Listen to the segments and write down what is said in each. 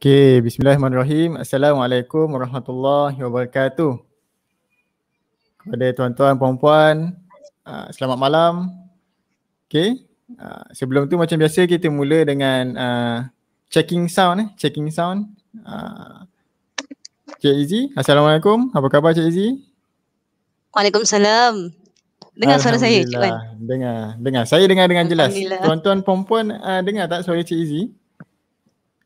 Okay, bismillahirrahmanirrahim. Assalamualaikum warahmatullahi wabarakatuh. Kepada tuan-tuan, puan-puan, ah, selamat malam. Okay, ah, sebelum tu macam biasa kita mula dengan uh, checking sound. Eh. Checking sound. Uh, Cik Izzy, Assalamualaikum. Apa khabar Cik Izi? Waalaikumsalam. Dengar suara saya, Cik Wan. Dengar, dengar. Saya dengar dengan jelas. Tuan-tuan, puan-puan uh, dengar tak suara Cik Izi.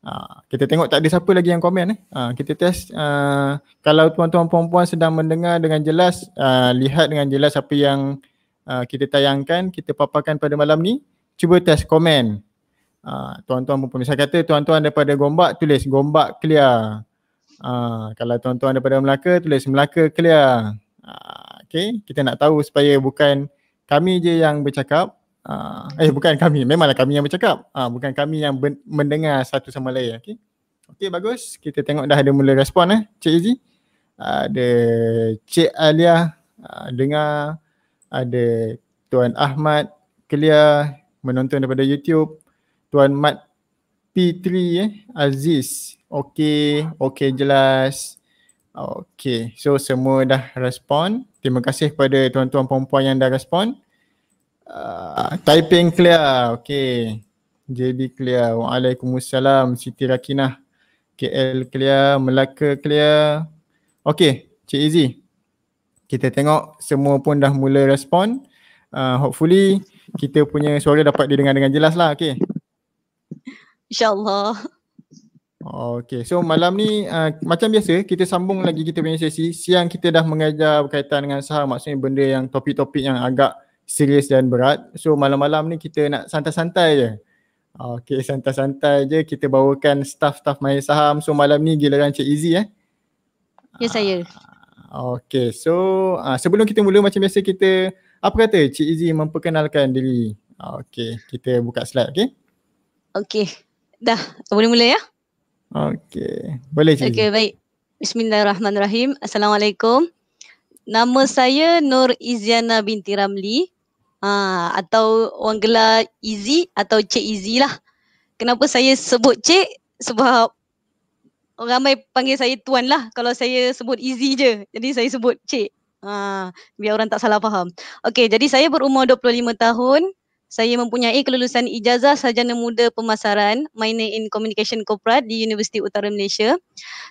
Ha, kita tengok tak ada siapa lagi yang komen eh. Ha, kita test uh, kalau tuan-tuan puan-puan sedang mendengar dengan jelas, uh, lihat dengan jelas apa yang uh, kita tayangkan, kita paparkan pada malam ni, cuba test komen. Uh, tuan-tuan puan-puan saya kata tuan-tuan daripada Gombak tulis Gombak clear. Uh, kalau tuan-tuan daripada Melaka tulis Melaka clear. Uh, okay, kita nak tahu supaya bukan kami je yang bercakap, Uh. Eh bukan kami, memanglah kami yang bercakap. Uh, bukan kami yang mendengar satu sama lain. Okay. Okay bagus. Kita tengok dah ada mula respon eh. Cik Izzy. Ada Cik Alia uh, dengar. Ada Tuan Ahmad clear menonton daripada YouTube. Tuan Mat P3 eh. Aziz. Okay. Okay jelas. Okay. So semua dah respon. Terima kasih kepada tuan-tuan perempuan yang dah respon. Ah, Taiping clear. Okay. JB clear. Waalaikumsalam. Siti Rakinah. KL clear. Melaka clear. Okay. Cik Izzy. Kita tengok semua pun dah mula respon. Uh, hopefully kita punya suara dapat didengar dengan jelas lah. Okay. InsyaAllah. Okay. So malam ni uh, macam biasa kita sambung lagi kita punya sesi. Siang kita dah mengajar berkaitan dengan saham. Maksudnya benda yang topik-topik yang agak serius dan berat. So malam-malam ni kita nak santai-santai je. Ah, okay, santai-santai je. Kita bawakan staff-staff main saham. So malam ni giliran Cik Izzy eh. Ya, saya. Ah, okay, so ah, sebelum kita mula macam biasa kita, apa kata Cik Izi memperkenalkan diri? Okay, kita buka slide, okay? Okay, dah. Boleh mula ya? Okay, boleh Cik Okay, baik. Bismillahirrahmanirrahim. Assalamualaikum. Nama saya Nur Iziana binti Ramli. Ha, atau orang gelar Izi atau Cik Izi lah. Kenapa saya sebut Cik? Sebab ramai panggil saya Tuan lah. Kalau saya sebut Izi je. Jadi saya sebut Cik. Ha, biar orang tak salah faham. Okey, jadi saya berumur 25 tahun. Saya mempunyai kelulusan ijazah sarjana muda pemasaran minor in communication corporate di Universiti Utara Malaysia.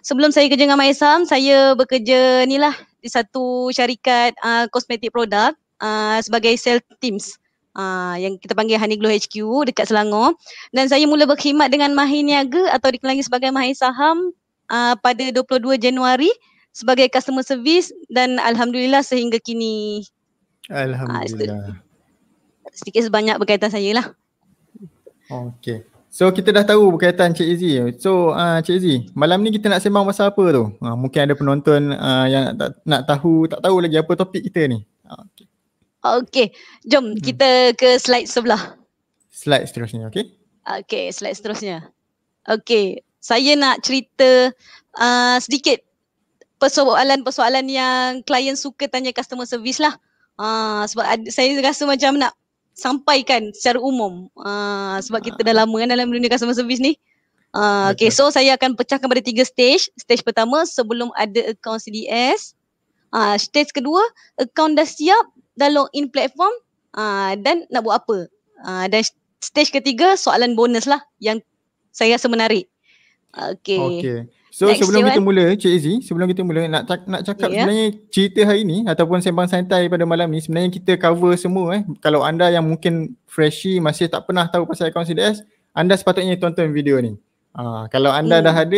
Sebelum saya kerja dengan MySAM, saya bekerja ni lah di satu syarikat uh, kosmetik produk uh, sebagai sales teams uh, yang kita panggil Honey Glow HQ dekat Selangor dan saya mula berkhidmat dengan Mahir Niaga atau dikenali sebagai Mahir Saham uh, pada 22 Januari sebagai customer service dan alhamdulillah sehingga kini alhamdulillah uh, sedikit sebanyak berkaitan saya lah Okay So kita dah tahu berkaitan Cik Izzy. So uh, Cik Izzy, malam ni kita nak sembang pasal apa tu? Uh, mungkin ada penonton uh, yang nak, nak tahu, tak tahu lagi apa topik kita ni. Okay, okay. jom hmm. kita ke slide sebelah. Slide seterusnya, okay? Okay, slide seterusnya. Okay, saya nak cerita uh, sedikit persoalan-persoalan yang klien suka tanya customer service lah. Uh, sebab saya rasa macam nak sampaikan secara umum uh, sebab kita dah ah. lama kan dalam dunia customer service ni. Uh, okay, so saya akan pecahkan pada tiga stage. Stage pertama sebelum ada account CDS. Uh, stage kedua, account dah siap, dah log in platform uh, dan nak buat apa. Uh, dan stage ketiga, soalan bonus lah yang saya rasa menarik. Okay. okay. So Next sebelum kita one. mula Cik Izzy, sebelum kita mula nak cak- nak cakap yeah. sebenarnya cerita hari ni ataupun sembang santai pada malam ni sebenarnya kita cover semua eh. Kalau anda yang mungkin freshy masih tak pernah tahu pasal akaun CDS, anda sepatutnya tonton video ni. Uh, kalau anda yeah. dah ada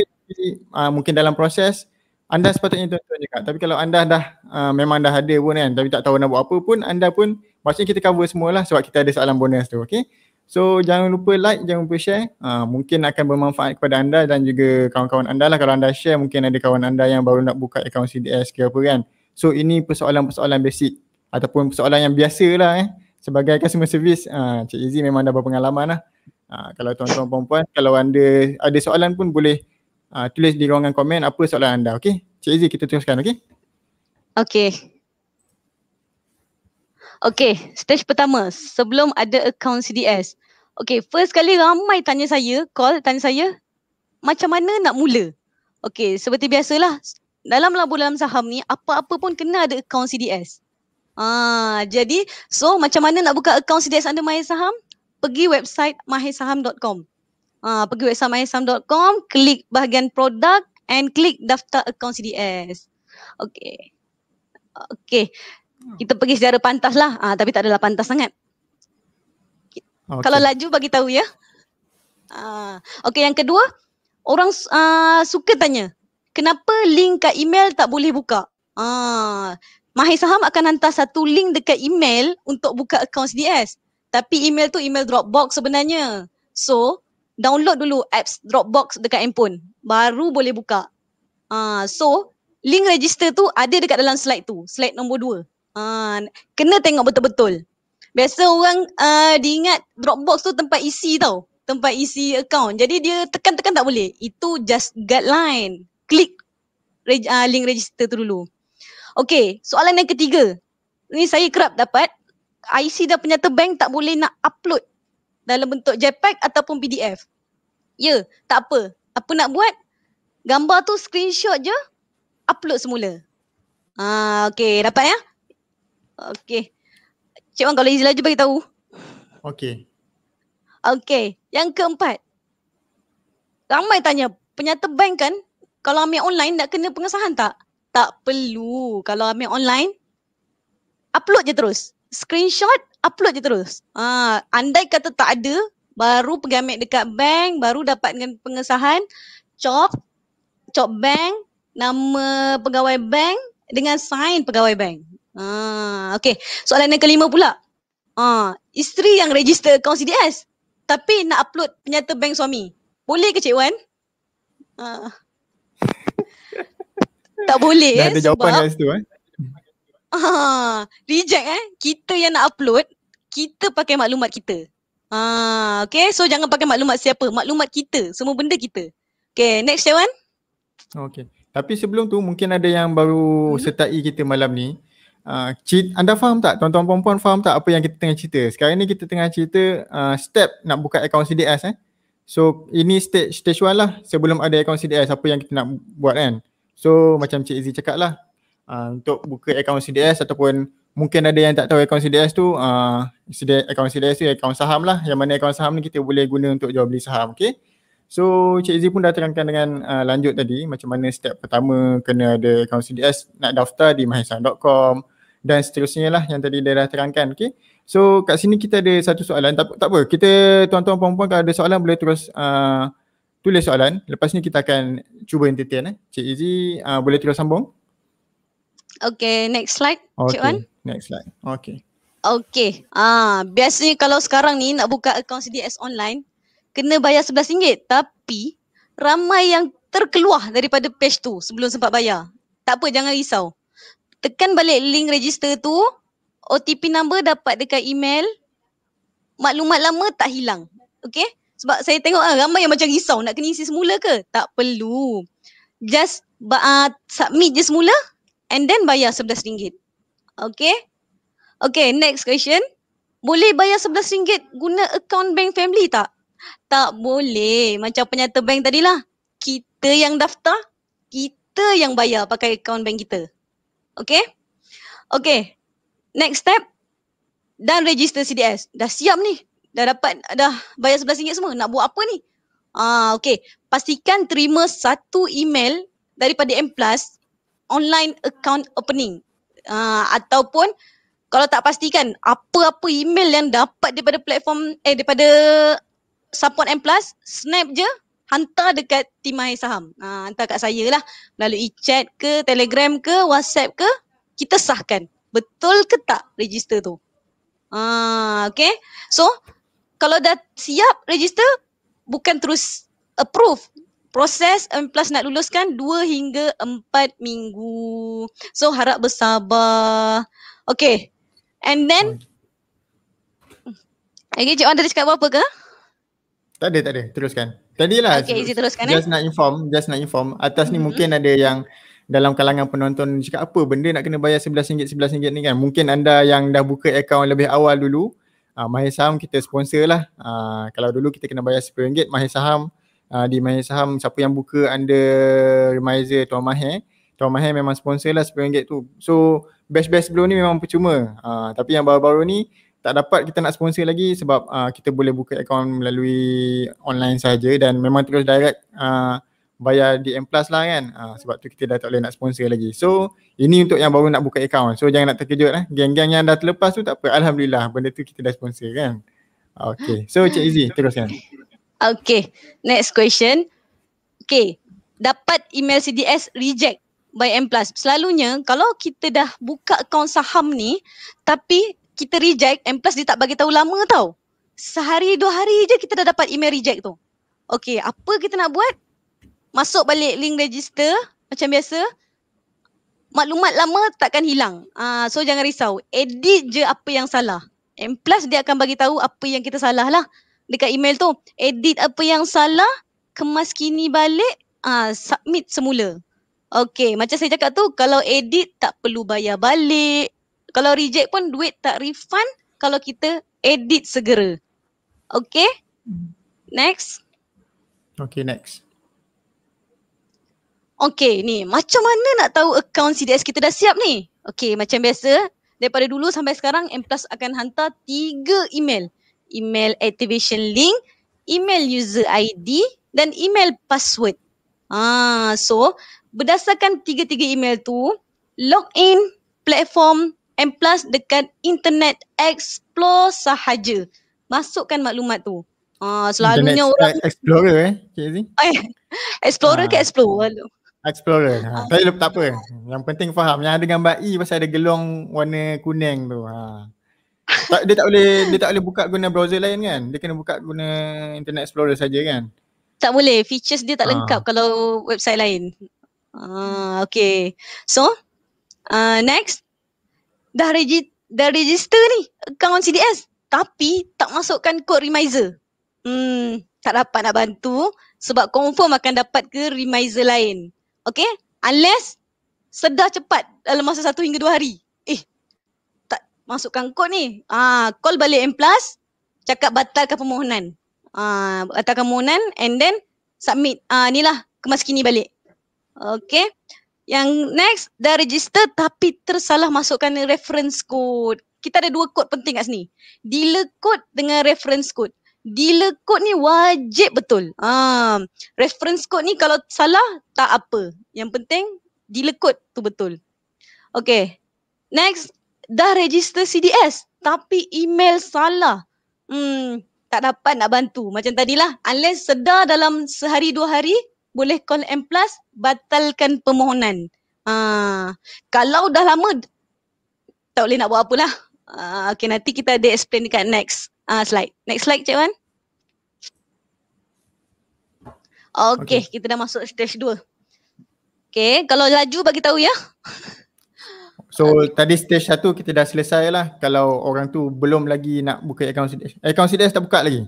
uh, mungkin dalam proses, anda sepatutnya tonton juga. Tapi kalau anda dah uh, memang dah ada pun kan tapi tak tahu nak buat apa pun, anda pun maksudnya kita cover semualah sebab kita ada soalan bonus tu. Okay. So jangan lupa like, jangan lupa share. Ha, mungkin akan bermanfaat kepada anda dan juga kawan-kawan anda lah. Kalau anda share mungkin ada kawan anda yang baru nak buka akaun CDS ke apa kan. So ini persoalan-persoalan basic ataupun persoalan yang biasa lah eh. Sebagai customer service, ha, Cik Izzy memang dah berpengalaman lah. Ha, kalau tuan-tuan perempuan, kalau anda ada soalan pun boleh ha, tulis di ruangan komen apa soalan anda. Okay? Cik Izzy kita teruskan okay? Okay. Okay, stage pertama sebelum ada account CDS. Okay, first kali ramai tanya saya, call tanya saya macam mana nak mula? Okay, seperti biasalah dalam labu dalam saham ni apa-apa pun kena ada account CDS. Ah, jadi so macam mana nak buka account CDS anda main saham? Pergi website mahesaham.com. Ah, pergi website mahesaham.com, klik bahagian produk and klik daftar account CDS. Okay. Okay. Hmm. kita pergi secara pantas lah ha, tapi tak adalah pantas sangat okay. kalau laju bagi tahu ya ha, okey yang kedua orang uh, suka tanya kenapa link kat email tak boleh buka ha, Mahir Saham akan hantar satu link dekat email untuk buka akaun CDS tapi email tu email Dropbox sebenarnya so download dulu apps Dropbox dekat handphone baru boleh buka ha, so link register tu ada dekat dalam slide tu slide nombor dua. Ah, kena tengok betul-betul. Biasa orang uh, diingat Dropbox tu tempat isi tau. Tempat isi account. Jadi dia tekan-tekan tak boleh. Itu just guideline. Klik reg- uh, link register tu dulu. Okay, soalan yang ketiga. Ni saya kerap dapat. IC dan penyata bank tak boleh nak upload dalam bentuk JPEG ataupun PDF. Ya, yeah, tak apa. Apa nak buat? Gambar tu screenshot je, upload semula. Ah, okay, dapat ya? Okey. Cik Wan kalau Izzy laju bagi tahu. Okey. Okey. Yang keempat. Ramai tanya penyata bank kan kalau ambil online nak kena pengesahan tak? Tak perlu. Kalau ambil online upload je terus. Screenshot upload je terus. Uh, andai kata tak ada baru pergi ambil dekat bank baru dapatkan pengesahan cop cop bank nama pegawai bank dengan sign pegawai bank. Ha, okay. Soalan yang kelima pula. Ah, isteri yang register kaun CDS tapi nak upload penyata bank suami. Boleh ke Cik Wan? Ah. tak boleh eh. Dah ada jawapan sebab, kat situ eh. Ah, reject eh. Kita yang nak upload, kita pakai maklumat kita. Ah, okay. So jangan pakai maklumat siapa. Maklumat kita. Semua benda kita. Okay, next Cik Wan. Okay. Tapi sebelum tu mungkin ada yang baru hmm. sertai kita malam ni. Uh, anda faham tak? Tuan-tuan perempuan faham tak apa yang kita tengah cerita? Sekarang ni kita tengah cerita uh, step nak buka akaun CDS eh. So ini stage, stage one lah sebelum ada akaun CDS apa yang kita nak buat kan. So macam Cik Izzy cakap lah uh, untuk buka akaun CDS ataupun mungkin ada yang tak tahu akaun CDS tu uh, akaun CDS tu akaun saham lah yang mana akaun saham ni kita boleh guna untuk jual beli saham okay. So Cik Izzy pun dah terangkan dengan uh, lanjut tadi macam mana step pertama kena ada akaun CDS nak daftar di mahisan.com dan seterusnya lah yang tadi dia dah terangkan okay? so kat sini kita ada satu soalan tak, tak apa kita tuan-tuan puan kalau ada soalan boleh terus uh, tulis soalan lepas ni kita akan cuba entertain eh cik Izzy uh, boleh terus sambung Okay, next slide okay. cik Wan next slide Okay. Okay. Ah, biasanya kalau sekarang ni nak buka akaun CDS online, kena bayar RM11. Tapi ramai yang terkeluar daripada page tu sebelum sempat bayar. Tak apa, jangan risau tekan balik link register tu, OTP number dapat dekat email, maklumat lama tak hilang. Okay? Sebab saya tengok ah, ramai yang macam risau nak kena isi semula ke? Tak perlu. Just uh, submit je semula and then bayar RM11. Okay? Okay, next question. Boleh bayar RM11 guna account bank family tak? Tak boleh. Macam penyata bank tadilah. Kita yang daftar, kita yang bayar pakai account bank kita. Okay. Okay. Next step. Dan register CDS. Dah siap ni. Dah dapat, dah bayar RM11 semua. Nak buat apa ni? Ah, okay. Pastikan terima satu email daripada M Plus online account opening. Ah, ataupun kalau tak pastikan apa-apa email yang dapat daripada platform, eh daripada support M Plus, snap je hantar dekat timah saham. Ha, hantar kat saya lah. Melalui chat ke, telegram ke, whatsapp ke. Kita sahkan. Betul ke tak register tu? Ha, okay. So, kalau dah siap register, bukan terus approve. Proses um, plus nak luluskan dua hingga empat minggu. So, harap bersabar. Okay. And then, Okay, Cik Wan tadi cakap apa ke? Tak ada, tak ada. Teruskan. Tadi lah. Okay, Izzy teruskan. Just eh? nak inform, just nak inform. Atas mm-hmm. ni mungkin ada yang dalam kalangan penonton cakap apa benda nak kena bayar RM11, RM11 ni kan. Mungkin anda yang dah buka akaun lebih awal dulu, uh, ah, Mahir Saham kita sponsor lah. Uh, kalau dulu kita kena bayar RM10, Mahir Saham uh, di Mahir Saham siapa yang buka anda, Remiser Tuan Mahir. Tuan Mahir memang sponsor lah RM10 tu. So, best-best sebelum ni memang percuma. Uh, tapi yang baru-baru ni, tak dapat kita nak sponsor lagi sebab uh, kita boleh buka akaun melalui online saja dan memang terus direct uh, bayar DM Plus lah kan uh, sebab tu kita dah tak boleh nak sponsor lagi. So ini untuk yang baru nak buka akaun. So jangan nak terkejut lah. Geng-geng yang dah terlepas tu tak apa. Alhamdulillah benda tu kita dah sponsor kan. Okay. So Cik Izzy teruskan. Okay. Next question. Okay. Dapat email CDS reject by M Plus. Selalunya kalau kita dah buka akaun saham ni tapi kita reject and plus dia tak bagi tahu lama tau. Sehari dua hari je kita dah dapat email reject tu. Okay, apa kita nak buat? Masuk balik link register macam biasa. Maklumat lama takkan hilang. Uh, so jangan risau. Edit je apa yang salah. And plus dia akan bagi tahu apa yang kita salah lah dekat email tu. Edit apa yang salah, kemas kini balik, uh, submit semula. Okay, macam saya cakap tu, kalau edit tak perlu bayar balik, kalau reject pun duit tak refund kalau kita edit segera. Okay? Next. Okay, next. Okay, ni macam mana nak tahu akaun CDS kita dah siap ni? Okay, macam biasa, daripada dulu sampai sekarang, M Plus akan hantar tiga email. Email activation link, email user ID dan email password. Ah, so, berdasarkan tiga-tiga email tu, login platform M Plus dekat Internet Explore sahaja. Masukkan maklumat tu. Uh, selalunya Internet orang... Explorer eh, Kezi? Eh, explorer uh. ke ah. Explore? Explorer. Ha. Ah. Tapi tak apa. Yang penting faham. Yang ada gambar E pasal ada gelong warna kuning tu. Ha. Tak, dia tak boleh dia tak boleh buka guna browser lain kan? Dia kena buka guna Internet Explorer saja kan? Tak boleh. Features dia tak ha. lengkap kalau website lain. Ah, okay. So, uh, next dah, regi- dah register ni account CDS tapi tak masukkan kod remiser. Hmm, tak dapat nak bantu sebab confirm akan dapat ke remiser lain. Okay? Unless sedar cepat dalam masa satu hingga dua hari. Eh, tak masukkan kod ni. Ah, call balik M+, plus, cakap batalkan permohonan. Ah, batalkan permohonan and then submit ah, ni lah, kemas kini balik. Okay? Yang next dah register tapi tersalah masukkan reference code. Kita ada dua kod penting kat sini. Dealer code dengan reference code. Dealer code ni wajib betul. Ha, reference code ni kalau salah tak apa. Yang penting dealer code tu betul. Okay. Next, dah register CDS tapi email salah. Hmm, tak dapat nak bantu. Macam tadilah. Unless sedar dalam sehari dua hari, boleh call M Plus batalkan permohonan. Uh, kalau dah lama tak boleh nak buat apalah. Uh, okay nanti kita ada explain dekat next uh, slide. Next slide Cik Wan. Okay, okay, kita dah masuk stage 2. Okay, kalau laju bagi tahu ya. So okay. tadi stage 1 kita dah selesai lah kalau orang tu belum lagi nak buka account CDS. Eh, account CDS tak buka lagi.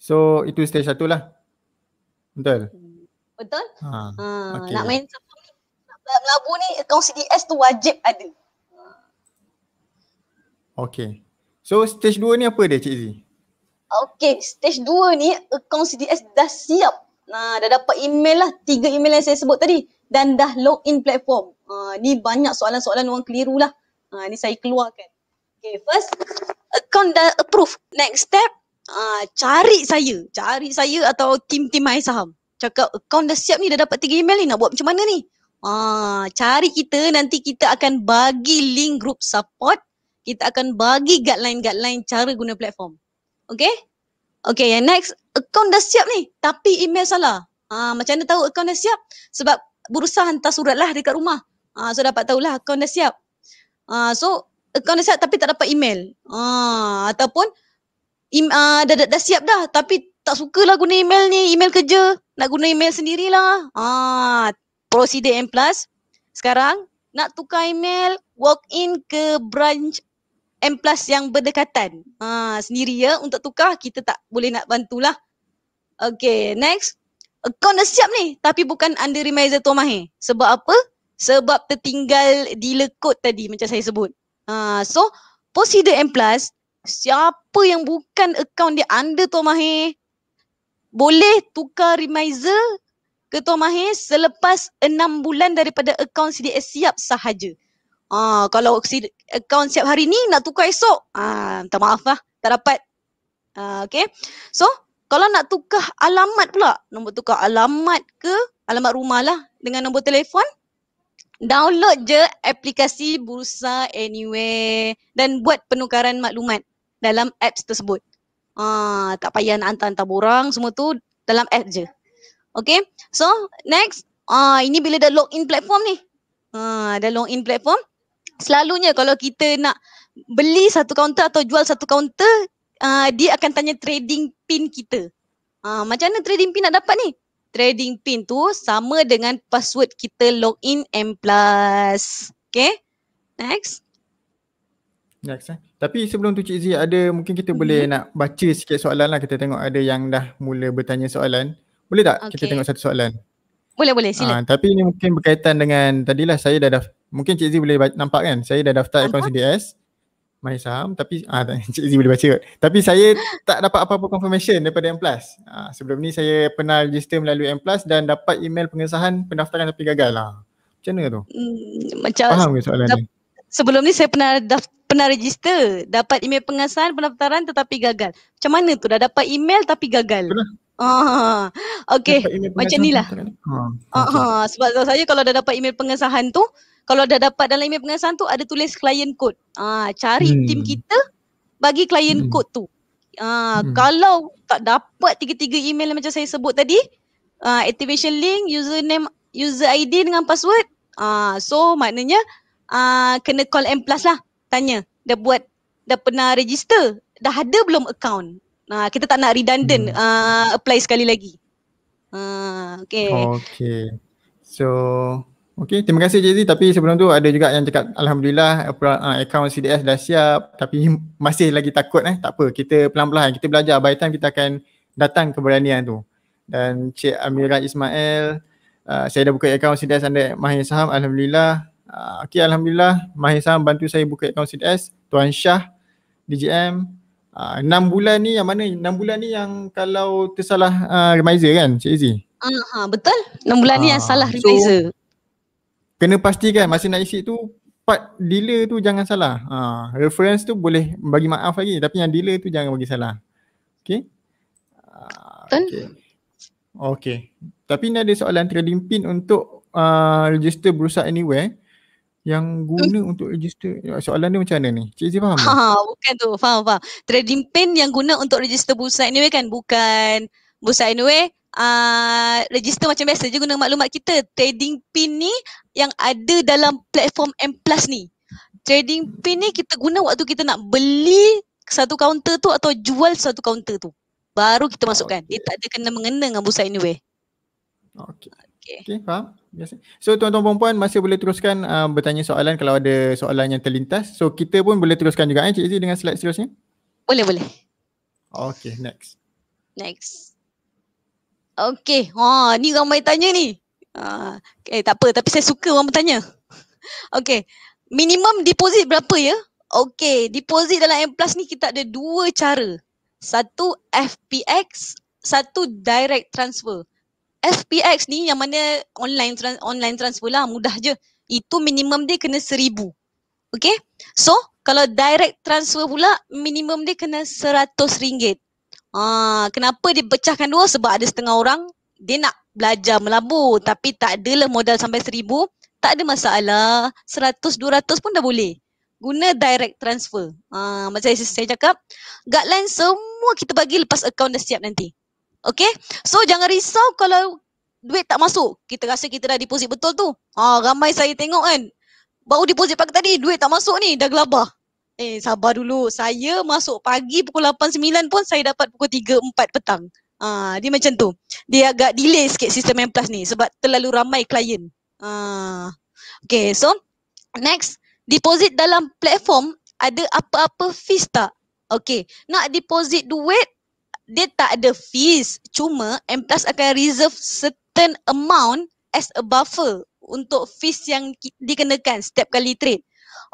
So itu stage 1 lah. Betul? Hmm. Betul? Ha. ha. Ah, okay. Nak main saham ni, nak ni, akaun CDS tu wajib ada. Okay. So stage dua ni apa dia Cik Z? Okay, stage dua ni akaun CDS dah siap. Nah, dah dapat email lah, tiga email yang saya sebut tadi. Dan dah log in platform. Uh, ni banyak soalan-soalan orang keliru lah. Uh, ni saya keluarkan. Okay, first, account dah approve. Next step, uh, cari saya. Cari saya atau tim-tim main saham cakap account dah siap ni dah dapat 3 email ni nak buat macam mana ni ah cari kita nanti kita akan bagi link group support kita akan bagi guideline-guideline cara guna platform Okay? Okay, yang next account dah siap ni tapi email salah ah macam mana tahu account dah siap sebab berusaha hantar surat lah dekat rumah ah so dapat tahulah account dah siap ah so account dah siap tapi tak dapat email ah ataupun im, uh, dah, dah, dah siap dah tapi tak suka lah guna email ni, email kerja. Nak guna email sendirilah. Ah, ha, prosedur M Plus. Sekarang nak tukar email, walk in ke branch M Plus yang berdekatan. Ah, sendiri ya untuk tukar kita tak boleh nak bantulah. Okay, next. Kau dah siap ni tapi bukan under reminder Tuan Mahir. Sebab apa? Sebab tertinggal di lekut tadi macam saya sebut. Uh, so, prosedur M Plus, siapa yang bukan account dia under Tuan Mahir, boleh tukar remiser Ketua Mahir selepas enam bulan daripada akaun CDS siap sahaja. Ah, kalau akaun siap hari ni nak tukar esok, ah, minta maaf lah, tak dapat. Ah, ha, okay. So, kalau nak tukar alamat pula, nombor tukar alamat ke alamat rumah lah dengan nombor telefon, download je aplikasi Bursa Anywhere dan buat penukaran maklumat dalam apps tersebut. Ah, tak payah nak hantar-hantar borang semua tu dalam app je. Okay. So next. Ah, ini bila dah login platform ni. Ah, dah login platform. Selalunya kalau kita nak beli satu kaunter atau jual satu kaunter, ah, dia akan tanya trading pin kita. Ah, macam mana trading pin nak dapat ni? Trading pin tu sama dengan password kita login M+. Okay. Next. Next. Eh? Tapi sebelum tu Cik Zia ada mungkin kita mm-hmm. boleh mhm. nak baca sikit soalan lah. Kita tengok ada yang dah mula bertanya soalan. Boleh tak okay. kita tengok satu soalan? Boleh boleh sila. Ha, tapi ini mungkin berkaitan dengan tadilah saya dah daftar. Mungkin Cik Zia boleh nampak kan? Saya dah daftar akaun CDS. My saham tapi ah ha, Cik Zia boleh baca kot. Tapi saya tak dapat apa-apa confirmation daripada M+. Plus. Ha, sebelum ni saya pernah register melalui M+ Plus dan dapat email pengesahan pendaftaran tapi gagal lah. Macam mana tu? Hmm, macam Faham ke soalan ni? Sebelum ni saya pernah daftar pernah register, dapat email pengesahan pendaftaran tetapi gagal. Macam mana tu dah dapat email tapi gagal? Pernah. Ah. Okey, macam nilah. Ha. Ah, ah. ah, ah. Sebab saya kalau dah dapat email pengesahan tu, kalau dah dapat dalam email pengesahan tu ada tulis client code. Ah, cari hmm. tim kita bagi client hmm. code tu. Ah, hmm. kalau tak dapat tiga-tiga email macam saya sebut tadi, ah activation link, username, user ID dengan password, ah so maknanya ah kena call M+ lah tanya dah buat dah pernah register dah ada belum account nah kita tak nak redundant hmm. uh, apply sekali lagi uh, ah, okay okay so Okay, terima kasih Jazzy. Tapi sebelum tu ada juga yang cakap Alhamdulillah ah, account CDS dah siap tapi masih lagi takut eh. Tak apa, kita pelan-pelan. Kita belajar. By time kita akan datang keberanian tu. Dan Cik Amirah Ismail, uh, saya dah buka account CDS anda Mahir Saham. Alhamdulillah, uh, ah, okay Alhamdulillah Mahisa bantu saya buka account CDS Tuan Syah DGM uh, ah, bulan ni yang mana Enam bulan ni yang kalau tersalah uh, remiser kan Cik Izzy uh, betul Enam bulan uh, ni yang salah remiser kena pastikan masa nak isi tu part dealer tu jangan salah uh, reference tu boleh bagi maaf lagi tapi yang dealer tu jangan bagi salah okay betul okay. Okay. Tapi ni ada soalan trading pin untuk uh, register berusaha anywhere yang guna hmm. untuk register soalan ni macam mana ni cik cik faham ha, tak? bukan tu faham faham trading pin yang guna untuk register bursa anyway kan bukan bursa anyway uh, register macam biasa je guna maklumat kita trading pin ni yang ada dalam platform M Plus ni trading pin ni kita guna waktu kita nak beli satu kaunter tu atau jual satu kaunter tu baru kita ah, masukkan okay. dia tak ada kena mengena dengan bursa anyway okay. Okay, okay faham? Biasa. So tuan-tuan perempuan masih boleh teruskan uh, bertanya soalan kalau ada soalan yang terlintas. So kita pun boleh teruskan juga eh Cik Zee dengan slide seterusnya? Boleh, boleh. Okay, next. Next. Okay, ha, ah, ni ramai tanya ni. Ha, eh, tak apa, tapi saya suka orang bertanya. Okay, minimum deposit berapa ya? Okay, deposit dalam M Plus ni kita ada dua cara. Satu FPX, satu direct transfer. SPX ni yang mana online trans, online transfer lah mudah je. Itu minimum dia kena seribu. Okay. So kalau direct transfer pula minimum dia kena seratus ringgit. Ah, kenapa dia pecahkan dua? Sebab ada setengah orang dia nak belajar melabur tapi tak adalah modal sampai seribu. Tak ada masalah. Seratus, dua ratus pun dah boleh. Guna direct transfer. Ah, macam saya, saya cakap, guideline semua kita bagi lepas account dah siap nanti. Okay. So jangan risau kalau duit tak masuk. Kita rasa kita dah deposit betul tu. Ah ramai saya tengok kan. Baru deposit pagi tadi, duit tak masuk ni. Dah gelabah. Eh sabar dulu. Saya masuk pagi pukul 8-9 pun saya dapat pukul 3-4 petang. Ah dia macam tu. Dia agak delay sikit sistem M Plus ni sebab terlalu ramai klien. Ah ha. Okay so next. Deposit dalam platform ada apa-apa fees tak? Okay. Nak deposit duit dia tak ada fees cuma MTAS akan reserve certain amount as a buffer untuk fees yang dikenakan setiap kali trade.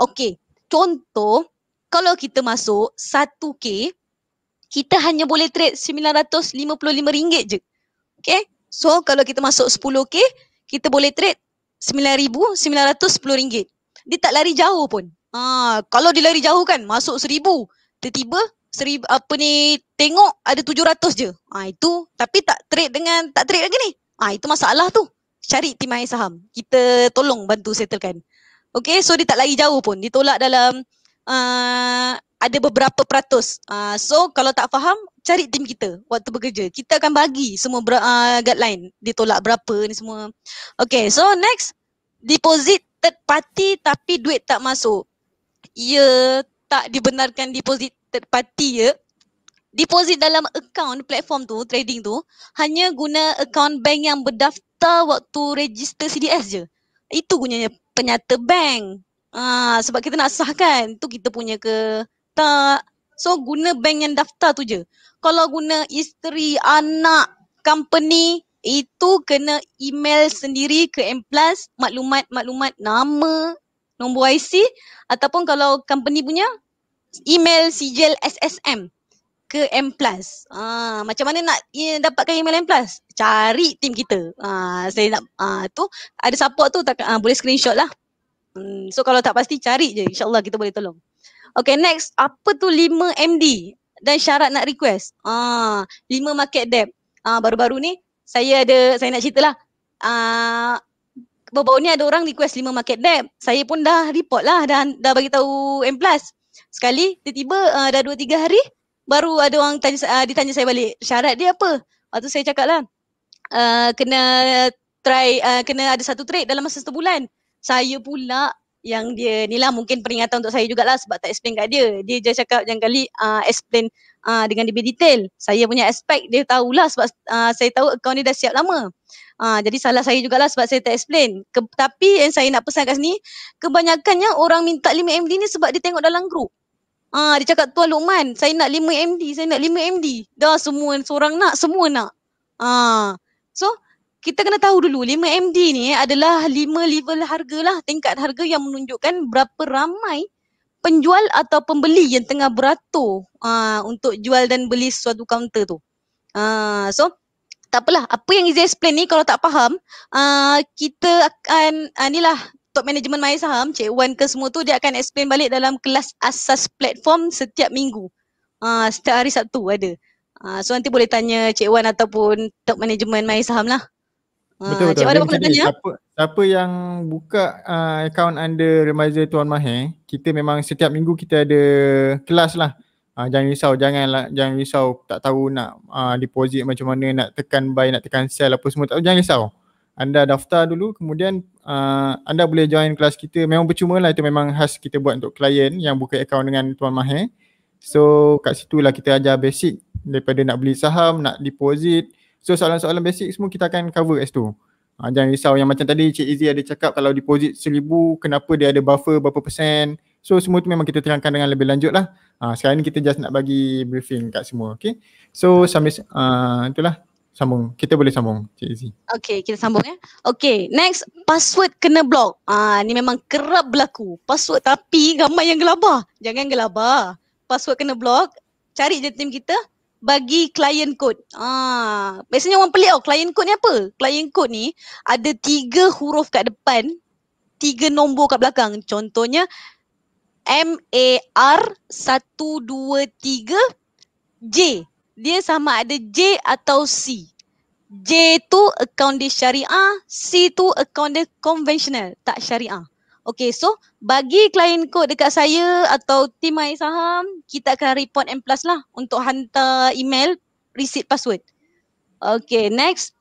Okey, contoh kalau kita masuk 1k kita hanya boleh trade RM955 je. Okey. So kalau kita masuk 10k kita boleh trade RM9910. Dia tak lari jauh pun. Ha, kalau dia lari jauh kan masuk 1000 tiba-tiba seri apa ni tengok ada 700 je. Ha, itu tapi tak trade dengan tak trade lagi ni. Ha, itu masalah tu. Cari timah saham. Kita tolong bantu settlekan. Okay so dia tak lagi jauh pun. Ditolak dalam uh, ada beberapa peratus. Uh, so kalau tak faham cari tim kita waktu bekerja. Kita akan bagi semua uh, guideline. Ditolak berapa ni semua. Okay so next deposit third party tapi duit tak masuk. Ya tak dibenarkan deposit third party ya deposit dalam account platform tu trading tu hanya guna account bank yang berdaftar waktu register CDS je itu gunanya penyata bank ah sebab kita nak sahkan tu kita punya ke tak so guna bank yang daftar tu je kalau guna isteri anak company itu kena email sendiri ke M Plus maklumat-maklumat nama nombor IC ataupun kalau company punya email sijil SSM ke M Plus. Uh, macam mana nak yeah, dapatkan email M Plus? Cari tim kita. Uh, saya nak uh, tu ada support tu tak, uh, boleh screenshot lah. Um, so kalau tak pasti cari je. InsyaAllah kita boleh tolong. Okay next. Apa tu 5 MD dan syarat nak request? Uh, 5 market debt. baru-baru ni saya ada, saya nak cerita lah. Uh, Baru-baru ni ada orang request 5 market debt. Saya pun dah report lah dan dah bagi tahu M Plus sekali tiba-tiba uh, dah dua tiga hari baru ada orang tanya, uh, ditanya saya balik syarat dia apa waktu saya cakap lah uh, kena try uh, kena ada satu trade dalam masa satu bulan saya pula yang dia ni lah mungkin peringatan untuk saya jugalah sebab tak explain kat dia dia je cakap jangan kali uh, explain uh, dengan lebih detail saya punya aspect dia tahulah sebab uh, saya tahu account dia dah siap lama Uh, jadi salah saya jugalah sebab saya tak explain. Ke, tapi yang saya nak pesan kat sini, kebanyakannya orang minta 5MD ni sebab dia tengok dalam group. Ah dia cakap Tuan Luqman, saya nak 5 MD, saya nak 5 MD. Dah semua seorang nak, semua nak. Ah. So kita kena tahu dulu 5 MD ni eh, adalah 5 level harga lah tingkat harga yang menunjukkan berapa ramai penjual atau pembeli yang tengah beratur ah, untuk jual dan beli suatu kaunter tu. Ah, so tak apalah apa yang Izzy explain ni kalau tak faham ah kita akan uh, inilah top management main saham, Cik Wan ke semua tu dia akan explain balik dalam kelas asas platform setiap minggu. Uh, setiap hari Sabtu ada. Uh, so nanti boleh tanya Cik Wan ataupun top management main saham lah. Ah, betul betul. Jadi, siapa siapa yang buka uh, account under remaja tuan Mahir, kita memang setiap minggu kita ada kelas lah. Uh, jangan risau, jangan lah, jangan risau tak tahu nak uh, deposit macam mana, nak tekan buy, nak tekan sell apa semua Jangan risau anda daftar dulu kemudian uh, anda boleh join kelas kita memang percuma lah itu memang khas kita buat untuk klien yang buka akaun dengan Tuan Mahir so kat situ lah kita ajar basic daripada nak beli saham, nak deposit so soalan-soalan basic semua kita akan cover kat situ uh, jangan risau yang macam tadi Cik Izzy ada cakap kalau deposit seribu kenapa dia ada buffer berapa persen so semua tu memang kita terangkan dengan lebih lanjut lah uh, sekarang ni kita just nak bagi briefing kat semua okay so sambil uh, itulah sambung. Kita boleh sambung, Cik Izzy. Okay, kita sambung ya. Eh. Okay, next. Password kena blok. Ah, ni memang kerap berlaku. Password tapi ramai yang gelabah. Jangan gelabah. Password kena blok. Cari je tim kita. Bagi client code. Ah, biasanya orang pelik tau. Oh, client code ni apa? Client code ni ada tiga huruf kat depan. Tiga nombor kat belakang. Contohnya, M-A-R-1-2-3-J dia sama ada J atau C. J tu account dia syariah, C tu account dia conventional, tak syariah. Okay, so bagi klien kod dekat saya atau tim air saham, kita akan report M plus lah untuk hantar email, receipt password. Okay, next.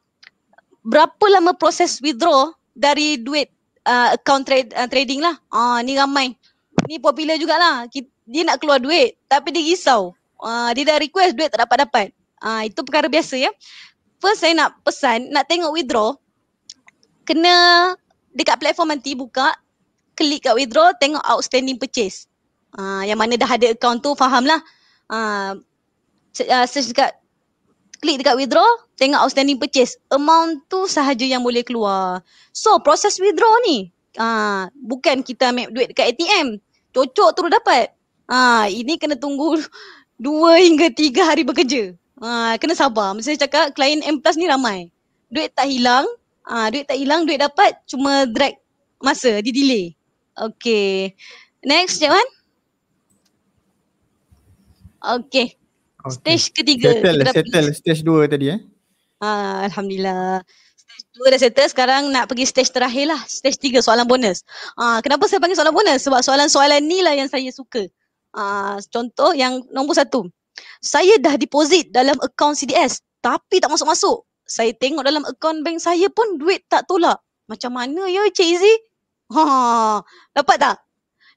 Berapa lama proses withdraw dari duit uh, account trade, uh, trading lah? Ah, ni ramai. Ni popular jugalah. Dia nak keluar duit tapi dia risau. Ah, dia dah request duit tak dapat-dapat. Uh, ah, itu perkara biasa ya. First saya nak pesan, nak tengok withdraw, kena dekat platform nanti buka, klik kat withdraw, tengok outstanding purchase. Uh, yang mana dah ada account tu lah. Uh, search dekat, klik dekat withdraw, tengok outstanding purchase. Amount tu sahaja yang boleh keluar. So proses withdraw ni, uh, bukan kita ambil duit dekat ATM. Cocok terus dapat. Uh, ini kena tunggu dua hingga tiga hari bekerja. Ha, kena sabar. Mesti saya cakap, klien M Plus ni ramai. Duit tak hilang. Ha, duit tak hilang, duit dapat. Cuma drag masa, di delay. Okay. Next, Cik Wan. Okay. okay. Stage ketiga. Settle, settle. Stage dua tadi eh. Ha, Alhamdulillah. Stage dua dah settle. Sekarang nak pergi stage terakhir lah. Stage tiga, soalan bonus. Ah, kenapa saya panggil soalan bonus? Sebab soalan-soalan ni lah yang saya suka. Uh, contoh yang nombor satu. Saya dah deposit dalam akaun CDS tapi tak masuk-masuk. Saya tengok dalam akaun bank saya pun duit tak tolak. Macam mana ya Cik Izzy? Ha, dapat tak?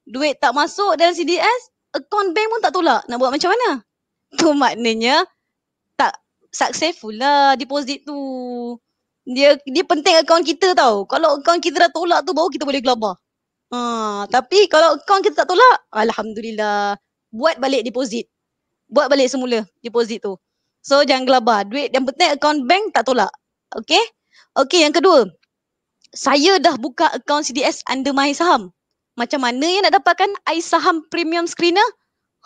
Duit tak masuk dalam CDS, akaun bank pun tak tolak. Nak buat macam mana? Tu maknanya tak successful lah deposit tu. Dia dia penting akaun kita tau. Kalau akaun kita dah tolak tu baru kita boleh gelabah. Ha, tapi kalau account kita tak tolak, Alhamdulillah. Buat balik deposit. Buat balik semula deposit tu. So jangan gelabah. Duit yang penting account bank tak tolak. Okay? Okay yang kedua. Saya dah buka account CDS under my saham. Macam mana yang nak dapatkan i saham premium screener?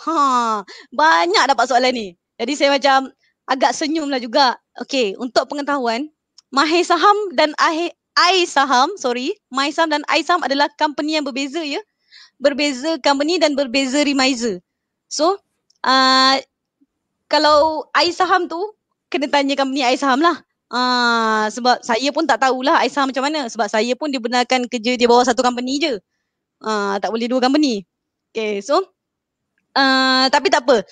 Ha, banyak dapat soalan ni. Jadi saya macam agak senyumlah juga. Okay, untuk pengetahuan, Mahir Saham dan iSaham, sorry, MySaham dan iSaham adalah company yang berbeza ya. Berbeza company dan berbeza remiser. So, uh, kalau iSaham tu, kena tanya company iSaham lah. Uh, sebab saya pun tak tahulah iSaham macam mana. Sebab saya pun dibenarkan kerja di bawah satu company je. Uh, tak boleh dua company. Okay, so. Uh, tapi tak apa.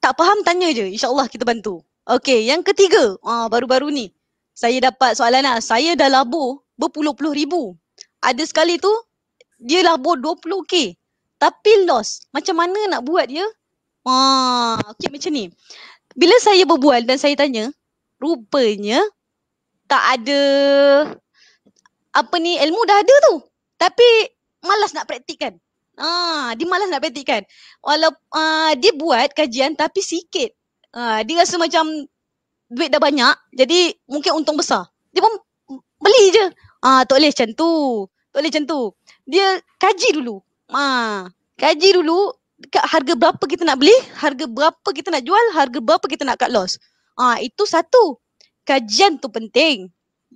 Tak faham, tanya je. InsyaAllah kita bantu. Okay, yang ketiga. Uh, baru-baru ni saya dapat soalan lah, saya dah labur berpuluh-puluh ribu. Ada sekali tu, dia labur 20k. Tapi loss, macam mana nak buat ya? Ah, ha, okay macam ni. Bila saya berbual dan saya tanya, rupanya tak ada apa ni ilmu dah ada tu. Tapi malas nak praktikkan. Ah, dia malas nak praktikkan. walaupun uh, ha, dia buat kajian tapi sikit. Ah, dia rasa macam duit dah banyak jadi mungkin untung besar dia pun beli je ah tak boleh macam tu tak boleh macam tu dia kaji dulu ha kaji dulu dekat harga berapa kita nak beli harga berapa kita nak jual harga berapa kita nak cut loss ah itu satu kajian tu penting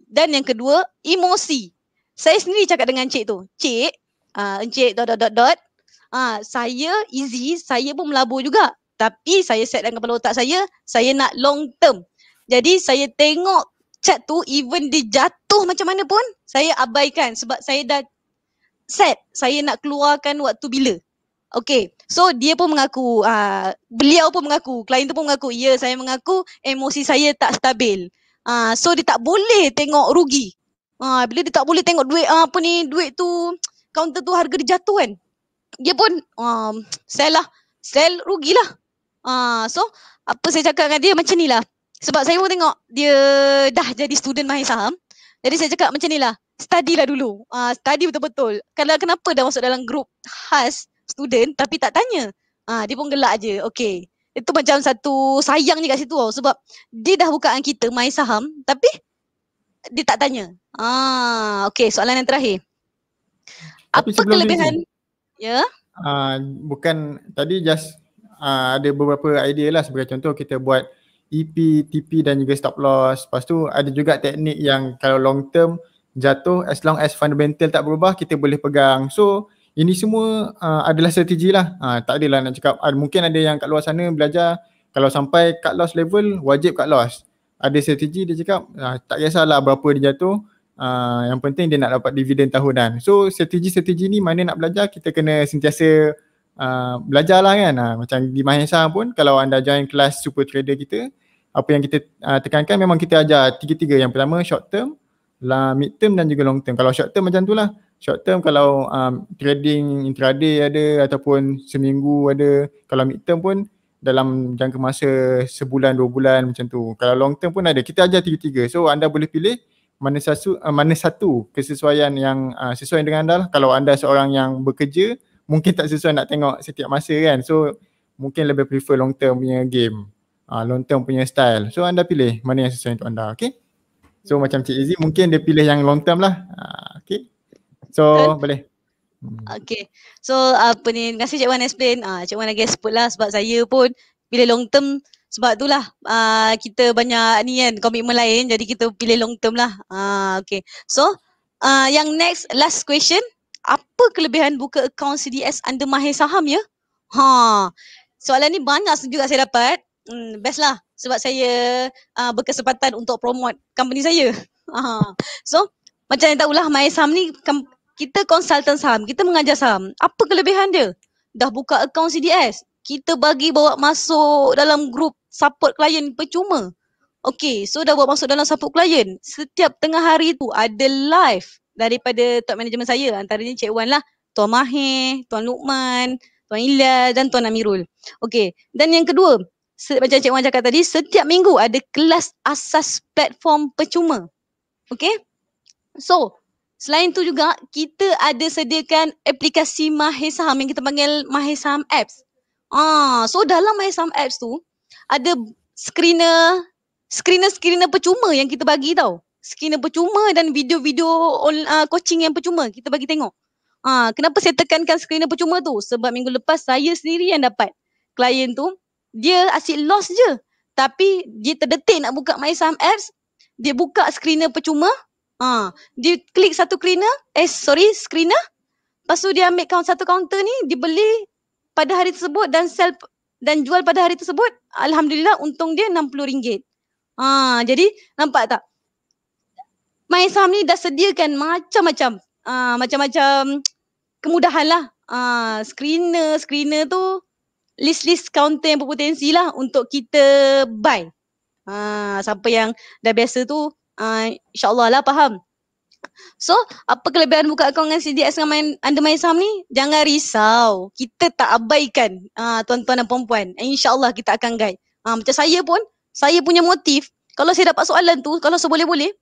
dan yang kedua emosi saya sendiri cakap dengan cik tu cik ah encik dot dot dot, dot ah saya easy saya pun melabur juga tapi saya set dalam kepala otak saya saya nak long term jadi saya tengok chat tu even dia jatuh macam mana pun saya abaikan sebab saya dah set saya nak keluarkan waktu bila. Okay so dia pun mengaku uh, beliau pun mengaku klien tu pun mengaku ya yeah, saya mengaku emosi saya tak stabil. Uh, so dia tak boleh tengok rugi. Uh, bila dia tak boleh tengok duit uh, apa ni duit tu kaunter tu harga dia jatuh kan. Dia pun um, sell lah. Sell rugilah. Uh, so apa saya cakap dengan dia macam ni lah. Sebab saya pun tengok dia dah jadi student mahir saham. Jadi saya cakap macam ni lah. Study lah dulu. Uh, study betul-betul. Kalau kenapa dah masuk dalam grup khas student tapi tak tanya. Uh, dia pun gelak je. Okay. Itu macam satu sayang je kat situ. Oh. Sebab dia dah bukaan kita mahir saham tapi dia tak tanya. Ah, uh, okay soalan yang terakhir. Tapi Apa kelebihan? Ya. Yeah? Uh, bukan tadi just uh, ada beberapa idea lah sebagai contoh kita buat EP, TP dan juga stop loss. Lepas tu ada juga teknik yang kalau long term jatuh as long as fundamental tak berubah kita boleh pegang. So ini semua uh, adalah strategi lah. Uh, tak adalah nak cakap uh, mungkin ada yang kat luar sana belajar kalau sampai cut loss level wajib cut loss. Ada strategi dia cakap uh, tak kisahlah berapa dia jatuh. Uh, yang penting dia nak dapat dividen tahunan. So strategi-strategi ni mana nak belajar kita kena sentiasa uh, belajarlah kan uh, macam di Mahesa pun kalau anda join kelas super trader kita apa yang kita uh, tekankan memang kita ajar tiga-tiga yang pertama short term lah mid term dan juga long term kalau short term macam tu lah short term kalau um, trading intraday ada ataupun seminggu ada kalau mid term pun dalam jangka masa sebulan dua bulan macam tu kalau long term pun ada kita ajar tiga-tiga so anda boleh pilih mana satu, uh, mana satu kesesuaian yang uh, sesuai dengan anda lah kalau anda seorang yang bekerja mungkin tak sesuai nak tengok setiap masa kan so mungkin lebih prefer long term punya game uh, long term punya style so anda pilih mana yang sesuai untuk anda okay so hmm. macam Cik Izzy mungkin dia pilih yang long term lah uh, okay so And, boleh hmm. Okay, so apa ni, terima kasih Cik Wan explain, uh, Cik Wan lagi expert lah sebab saya pun pilih long term sebab itulah uh, kita banyak ni kan komitmen lain jadi kita pilih long term lah. Uh, okay. So uh, yang next last question apa kelebihan buka akaun CDS under Mahir Saham ya? Ha. Soalan ni banyak juga saya dapat. Hmm, best lah sebab saya uh, berkesempatan untuk promote company saya. Uh, so macam yang tahulah My Saham ni kita konsultan saham, kita mengajar saham. Apa kelebihan dia? Dah buka account CDS, kita bagi bawa masuk dalam grup support klien percuma. Okay, so dah bawa masuk dalam support klien. Setiap tengah hari tu ada live daripada top management saya antaranya Cik Wan lah, Tuan Mahir, Tuan Luqman, Tuan Ilyas dan Tuan Amirul. Okey, dan yang kedua, se- macam Cik Wan cakap tadi, setiap minggu ada kelas asas platform percuma. Okey? So, selain tu juga kita ada sediakan aplikasi Mahir Saham yang kita panggil Mahir Saham Apps. Ah, so dalam Mahir Saham Apps tu ada screener screener-screener percuma yang kita bagi tau skena percuma dan video-video on, uh, coaching yang percuma kita bagi tengok. Ha, kenapa saya tekankan skena percuma tu? Sebab minggu lepas saya sendiri yang dapat klien tu, dia asyik lost je. Tapi dia terdetik nak buka MySum apps, dia buka skena percuma, ha, dia klik satu skena, eh sorry skena, lepas tu dia ambil kaun, satu counter ni, dia beli pada hari tersebut dan sell dan jual pada hari tersebut, Alhamdulillah untung dia RM60. Ha, jadi nampak tak? my Islam ni dah sediakan macam-macam uh, macam-macam kemudahan lah. Uh, screener, screener tu list-list counter yang berpotensi lah untuk kita buy. Uh, siapa yang dah biasa tu uh, insyaAllah lah faham. So, apa kelebihan buka akaun dengan CDS dengan main, under main saham ni? Jangan risau. Kita tak abaikan uh, tuan-tuan dan perempuan. InsyaAllah kita akan guide. Uh, macam saya pun, saya punya motif. Kalau saya dapat soalan tu, kalau seboleh-boleh,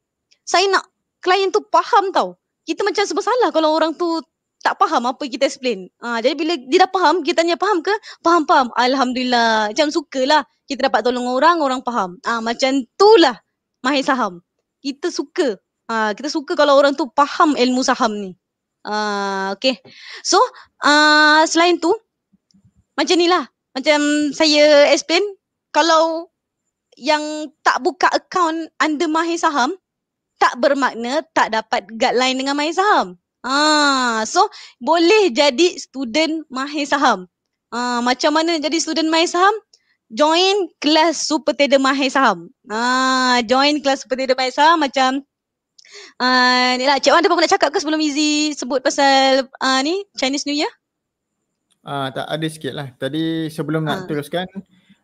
saya nak klien tu faham tau. Kita macam sebab salah kalau orang tu tak faham apa kita explain. Ha, jadi bila dia dah faham, kita tanya faham ke? Faham, faham. Alhamdulillah. Macam sukalah kita dapat tolong orang, orang faham. Ha, macam lah mahir saham. Kita suka. Ha, kita suka kalau orang tu faham ilmu saham ni. Ha, okay. So, uh, selain tu, macam ni lah. Macam saya explain, kalau yang tak buka account under mahir saham, tak bermakna tak dapat guideline dengan main saham. Ah, so boleh jadi student mahir saham. Ah, macam mana jadi student mahir saham? Join kelas super trader mahir saham. Ah, join kelas super trader mahir saham macam Uh, ni lah, Cik Wan ada apa nak cakap ke sebelum Izzy sebut pasal uh, ni Chinese New Year? Ah tak ada sikit lah. Tadi sebelum uh. nak teruskan,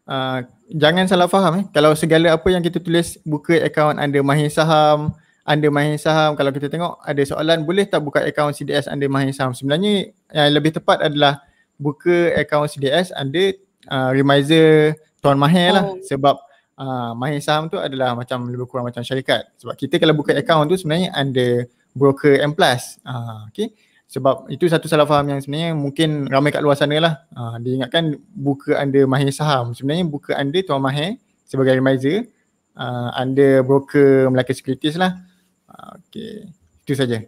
uh, jangan salah faham eh. Kalau segala apa yang kita tulis buka akaun anda mahir saham, anda main saham kalau kita tengok ada soalan boleh tak buka akaun CDS anda main saham sebenarnya yang lebih tepat adalah buka akaun CDS anda uh, remiser Tuan Mahir lah oh. sebab uh, Mahir saham tu adalah macam lebih kurang macam syarikat sebab kita kalau buka akaun tu sebenarnya anda broker M plus uh, ah, okay. sebab itu satu salah faham yang sebenarnya mungkin ramai kat luar sana lah uh, diingatkan buka anda Mahir saham sebenarnya buka anda Tuan Mahir sebagai remiser uh, anda broker Melaka Securities lah Okay. Itu saja.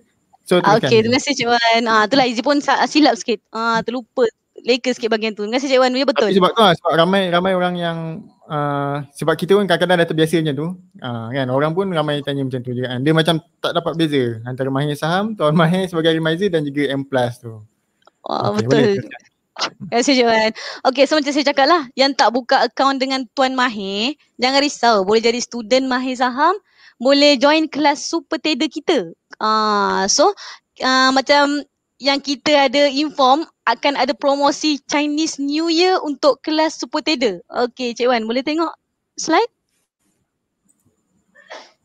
So, Okay, terima kasih Cik Wan. Ah, itulah Izzy pun silap sikit. Ah, terlupa. Leka sikit bagian tu. Terima kasih Cik Wan. Ya, betul. sebab tu lah. Sebab ramai, ramai orang yang Uh, sebab kita pun kadang-kadang dah terbiasa macam tu uh, kan orang pun ramai tanya macam tu juga kan dia macam tak dapat beza antara mahir saham tuan mahir sebagai remiser dan juga M plus tu oh, okay, betul terima kasih Johan Okay so macam saya cakap lah yang tak buka account dengan tuan mahir jangan risau boleh jadi student mahir saham boleh join kelas super trader kita. Ah uh, so uh, macam yang kita ada inform akan ada promosi Chinese New Year untuk kelas super trader. Okey Cik Wan boleh tengok slide?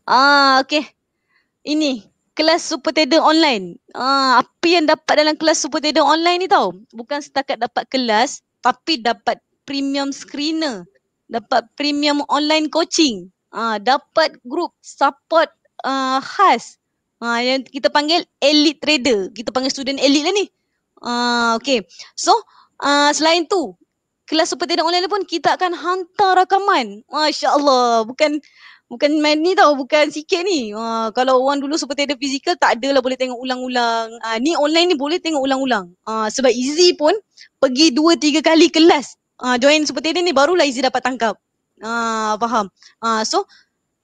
Ah uh, okey. Ini kelas super trader online. Ah uh, apa yang dapat dalam kelas super trader online ni tau? Bukan setakat dapat kelas tapi dapat premium screener, dapat premium online coaching. Ah, dapat grup support uh, khas uh, yang kita panggil elite trader. Kita panggil student elite lah ni. Uh, okay. So, uh, selain tu, kelas super trader online pun kita akan hantar rakaman. Masya Allah. Bukan bukan main ni tau. Bukan sikit ni. Uh, kalau orang dulu super trader fizikal tak adalah boleh tengok ulang-ulang. Uh, ni online ni boleh tengok ulang-ulang. Uh, sebab easy pun pergi dua tiga kali kelas. Uh, join seperti ini ni barulah easy dapat tangkap. Ah, faham. Ah, so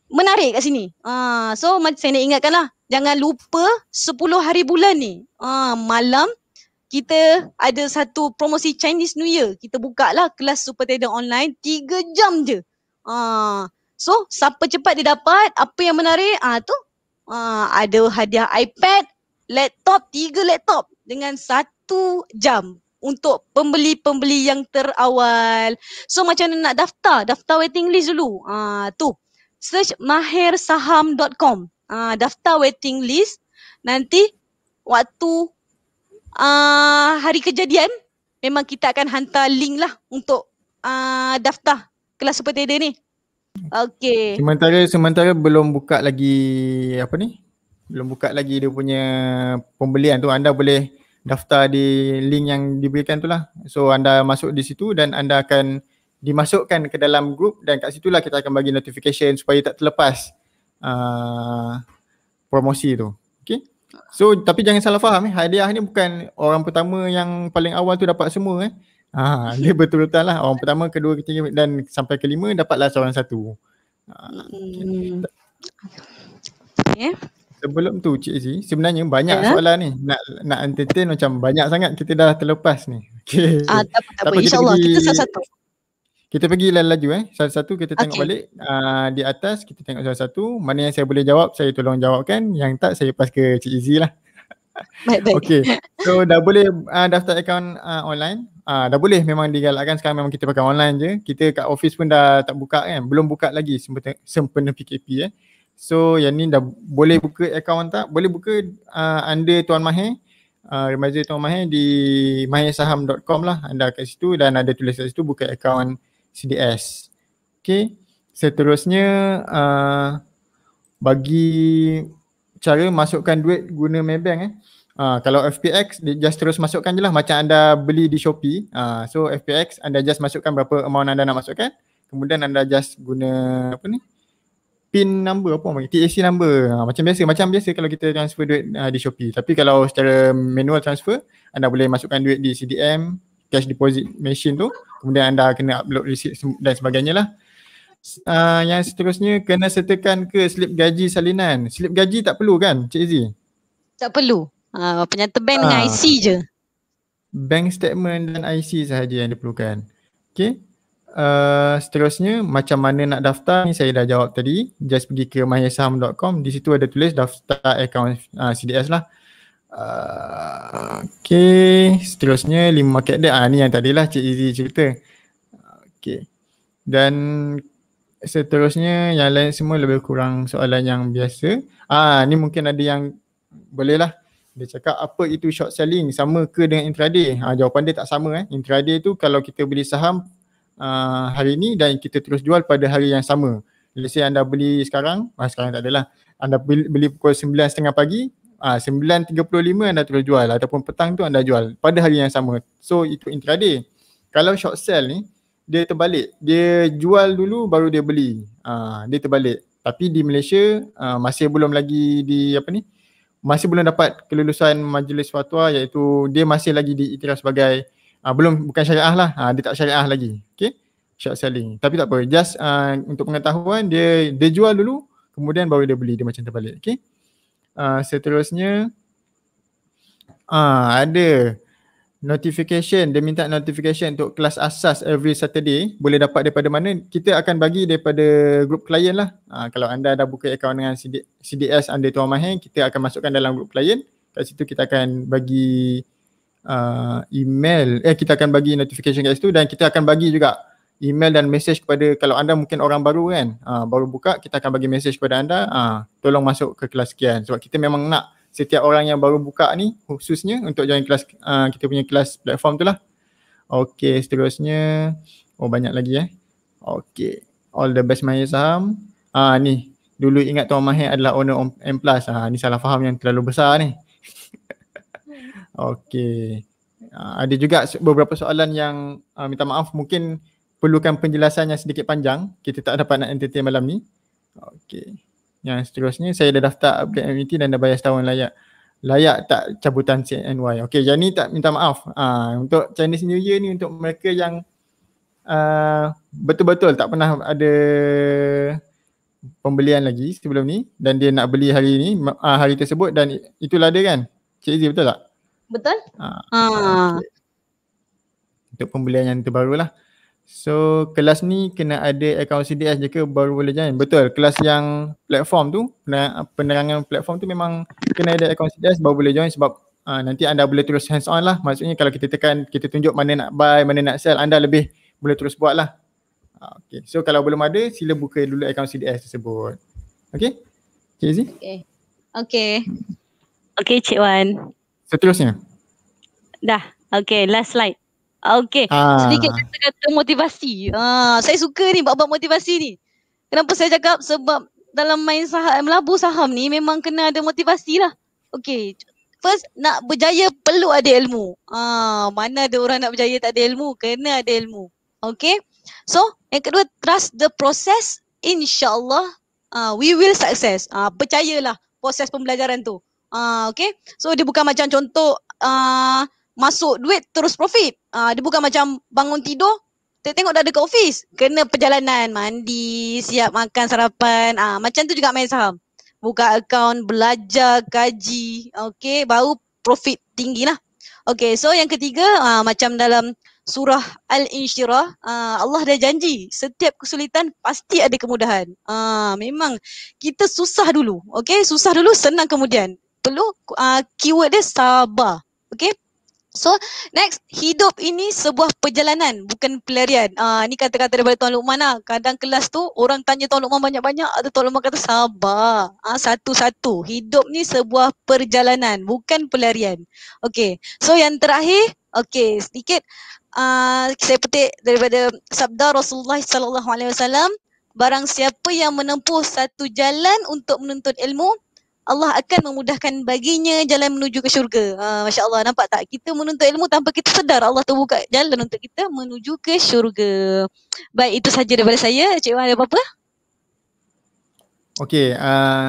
menarik kat sini. Ah, so saya nak ingatkanlah jangan lupa 10 hari bulan ni. Ah, malam kita ada satu promosi Chinese New Year. Kita buka lah kelas Super Trader online 3 jam je. Ah, so siapa cepat dia dapat apa yang menarik ah tu ah, ada hadiah iPad, laptop, 3 laptop dengan satu jam untuk pembeli-pembeli yang terawal. So macam mana nak daftar? Daftar waiting list dulu. Ah uh, tu. Search mahirsaham.com. Ah uh, daftar waiting list nanti waktu uh, hari kejadian memang kita akan hantar link lah untuk uh, daftar kelas super trader ni. Okay. Sementara sementara belum buka lagi apa ni? Belum buka lagi dia punya pembelian tu anda boleh daftar di link yang diberikan tu lah. So anda masuk di situ dan anda akan dimasukkan ke dalam group dan kat situlah kita akan bagi notification supaya tak terlepas uh, promosi tu. Okay. So tapi jangan salah faham eh. Hadiah ni bukan orang pertama yang paling awal tu dapat semua eh. Ah, dia betul-betul lah. Orang pertama, kedua, ketiga dan sampai kelima dapatlah seorang satu. Ah, hmm. okay. Sebelum tu Cik Zee, sebenarnya banyak yeah. soalan ni nak nak entertain macam banyak sangat kita dah terlepas ni. Okey. Ah, tak apa, tak apa. Kita InsyaAllah pergi, kita satu-satu. Kita pergi laju-laju eh. Satu-satu kita tengok okay. balik uh, di atas kita tengok satu-satu. Mana yang saya boleh jawab saya tolong jawabkan. Yang tak saya pas ke Cik Zee lah. Baik-baik. Okey. So dah boleh uh, daftar akaun uh, online. Ah, dah boleh memang digalakkan sekarang memang kita pakai online je. Kita kat office pun dah tak buka kan. Belum buka lagi sempena, sempena PKP eh. So yang ni dah boleh buka akaun tak? Boleh buka uh, under Tuan Mahir uh, Remaja Tuan Mahir di mahirsaham.com lah anda kat situ dan ada tulis kat situ buka akaun CDS Okay seterusnya uh, bagi cara masukkan duit guna Maybank eh Uh, kalau FPX just terus masukkan je lah macam anda beli di Shopee uh, So FPX anda just masukkan berapa amount anda nak masukkan Kemudian anda just guna apa ni uh, pin number apa panggil TAC number ha, macam biasa macam biasa kalau kita transfer duit uh, di Shopee tapi kalau secara manual transfer anda boleh masukkan duit di CDM cash deposit machine tu kemudian anda kena upload receipt dan sebagainya lah uh, yang seterusnya kena sertakan ke slip gaji salinan slip gaji tak perlu kan Cik Izzy tak perlu uh, penyata bank uh, dengan IC je bank statement dan IC sahaja yang diperlukan okay Eh, seterusnya macam mana nak daftar ni saya dah jawab tadi just pergi ke mahyasaham.com di situ ada tulis daftar account uh, ah, CDS lah uh, eh, okay seterusnya lima market dia uh, ni yang tadi lah Cik Izzy cerita okay dan seterusnya yang lain semua lebih kurang soalan yang biasa ah uh, ni mungkin ada yang boleh lah dia cakap apa itu short selling sama ke dengan intraday? Ha, jawapan dia tak sama eh. Intraday tu kalau kita beli saham uh, hari ini dan kita terus jual pada hari yang sama. Let's say anda beli sekarang, ah, sekarang tak adalah. Anda beli, beli pukul 9.30 pagi, ah, 9.35 anda terus jual ataupun petang tu anda jual pada hari yang sama. So itu intraday. Kalau short sell ni, dia terbalik. Dia jual dulu baru dia beli. Ah, dia terbalik. Tapi di Malaysia ah, masih belum lagi di apa ni, masih belum dapat kelulusan majlis fatwa iaitu dia masih lagi diiktiraf sebagai uh, belum bukan syariah lah uh, dia tak syariah lagi okay, short selling tapi tak apa just uh, untuk pengetahuan dia dia jual dulu kemudian baru dia beli dia macam terbalik okay? uh, seterusnya uh, ada notification dia minta notification untuk kelas asas every saturday boleh dapat daripada mana kita akan bagi daripada group klien lah uh, kalau anda dah buka akaun dengan CD, CDS anda tuan mahir kita akan masukkan dalam group klien. kat situ kita akan bagi uh, email eh kita akan bagi notification kat situ dan kita akan bagi juga email dan message kepada kalau anda mungkin orang baru kan uh, baru buka kita akan bagi message kepada anda uh, tolong masuk ke kelas sekian sebab kita memang nak setiap orang yang baru buka ni khususnya untuk join kelas uh, kita punya kelas platform tu lah Okay seterusnya oh banyak lagi eh Okay all the best main saham ah uh, ni dulu ingat Tuan Mahir adalah owner M+. Ah, ni salah faham yang terlalu besar ni. Okey. Uh, ada juga beberapa soalan yang uh, minta maaf mungkin perlukan penjelasan yang sedikit panjang. Kita tak dapat nak entertain malam ni. Okey. Yang seterusnya saya dah daftar update MET dan dah bayar setahun layak. Layak tak cabutan CNY? Okey, yang ni tak minta maaf. Uh, untuk Chinese New Year ni untuk mereka yang uh, betul-betul tak pernah ada pembelian lagi sebelum ni dan dia nak beli hari ni uh, hari tersebut dan itulah dia kan. Cik Z betul tak? Betul? Ha. ha. Untuk pembelian yang terbaru lah. So kelas ni kena ada account CDS je ke baru boleh join? Betul. Kelas yang platform tu, penerangan platform tu memang kena ada account CDS baru boleh join sebab ha, nanti anda boleh terus hands on lah. Maksudnya kalau kita tekan, kita tunjuk mana nak buy, mana nak sell, anda lebih boleh terus buat lah. okay. So kalau belum ada, sila buka dulu account CDS tersebut. Okay? Cik Zee? Okay. Okay. Okay Cik Wan seterusnya. Dah. Okay, last slide. Okay, ha. sedikit kata-kata motivasi. Ha, saya suka ni bab-bab motivasi ni. Kenapa saya cakap? Sebab dalam main saham, eh, melabu saham ni memang kena ada motivasi lah. Okay, first nak berjaya perlu ada ilmu. Ha, mana ada orang nak berjaya tak ada ilmu, kena ada ilmu. Okay, so yang kedua, trust the process. InsyaAllah, uh, we will success. Uh, percayalah proses pembelajaran tu. Ah, uh, okay. So dia bukan macam contoh uh, masuk duit terus profit. Ah, uh, dia bukan macam bangun tidur tengok dah dekat office kena perjalanan mandi siap makan sarapan ah ha, macam tu juga main saham buka account belajar kaji. okey baru profit tinggi lah okey so yang ketiga ha, macam dalam surah al insyirah ha, ah, Allah dah janji setiap kesulitan pasti ada kemudahan ah memang kita susah dulu okey susah dulu senang kemudian perlu uh, ah, keyword dia sabar. Okay. So next hidup ini sebuah perjalanan bukan pelarian. Ah uh, ni kata-kata daripada Tuan Luqman lah. Kadang kelas tu orang tanya Tuan Luqman banyak-banyak atau Tuan Luqman kata sabar. Ah satu-satu. Hidup ni sebuah perjalanan bukan pelarian. Okay. So yang terakhir, okay, sedikit ah uh, saya petik daripada sabda Rasulullah sallallahu alaihi wasallam, barang siapa yang menempuh satu jalan untuk menuntut ilmu, Allah akan memudahkan baginya jalan menuju ke syurga. Ha, ah, Masya Allah, nampak tak? Kita menuntut ilmu tanpa kita sedar Allah terbuka jalan untuk kita menuju ke syurga. Baik, itu saja daripada saya. Cik Wan, ada apa-apa? Okay, uh, ah,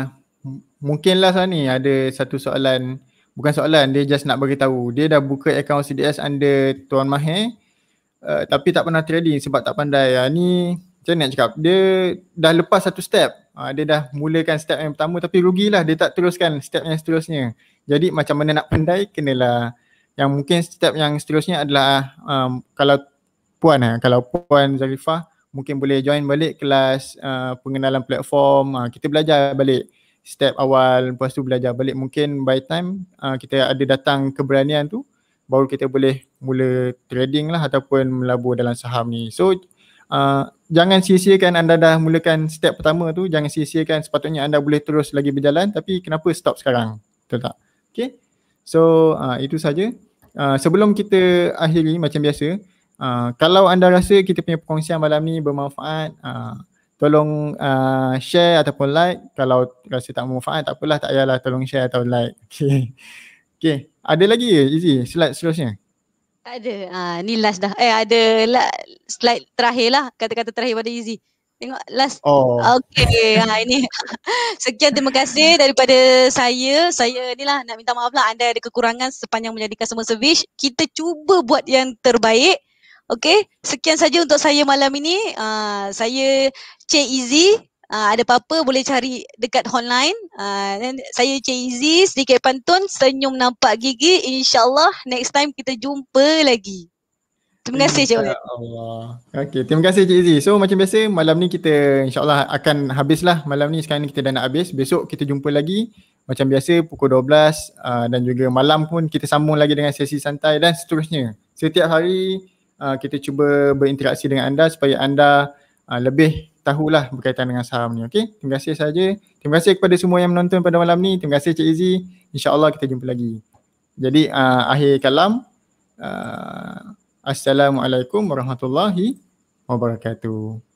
mungkin last ni ada satu soalan. Bukan soalan, dia just nak bagi tahu. Dia dah buka akaun CDS under Tuan Mahir. Uh, ah, tapi tak pernah trading sebab tak pandai. Uh, ni macam mana nak cakap dia dah lepas satu step ha, dia dah mulakan step yang pertama tapi rugilah dia tak teruskan step yang seterusnya jadi macam mana nak pandai kenalah yang mungkin step yang seterusnya adalah um, kalau puan ha, kalau puan Zarifah mungkin boleh join balik kelas uh, pengenalan platform uh, kita belajar balik step awal lepas tu belajar balik mungkin by time uh, kita ada datang keberanian tu baru kita boleh mula trading lah ataupun melabur dalam saham ni so uh, jangan sia-siakan anda dah mulakan step pertama tu jangan sia-siakan sepatutnya anda boleh terus lagi berjalan tapi kenapa stop sekarang betul tak okey so uh, itu saja uh, sebelum kita akhiri macam biasa uh, kalau anda rasa kita punya perkongsian malam ni bermanfaat uh, tolong uh, share ataupun like kalau rasa tak bermanfaat tak apalah tak payahlah tolong share atau like okey okey ada lagi ke easy slide seterusnya ada. Ha, ni last dah. Eh ada la, slide terakhir lah. Kata-kata terakhir pada Izzy. Tengok last. Oh. Okay. ha, ini. Sekian terima kasih daripada saya. Saya ni lah nak minta maaf lah anda ada kekurangan sepanjang menjadi customer service. Kita cuba buat yang terbaik. Okay. Sekian saja untuk saya malam ini. Uh, saya Cik Izzy. Uh, ada apa-apa boleh cari dekat online. Uh, ah, saya Cik Izzy, sedikit pantun, senyum nampak gigi. InsyaAllah next time kita jumpa lagi. Terima kasih Cik Ulan. Okay, terima kasih Cik Izzy. So macam biasa malam ni kita insyaAllah akan habislah. Malam ni sekarang ni kita dah nak habis. Besok kita jumpa lagi. Macam biasa pukul 12 uh, ah, dan juga malam pun kita sambung lagi dengan sesi santai dan seterusnya. Setiap hari uh, kita cuba berinteraksi dengan anda supaya anda uh, lebih tahulah berkaitan dengan saham ni. Okey. Terima kasih saja. Terima kasih kepada semua yang menonton pada malam ni. Terima kasih Cik Izzy. InsyaAllah kita jumpa lagi. Jadi uh, akhir kalam. Uh, Assalamualaikum warahmatullahi wabarakatuh.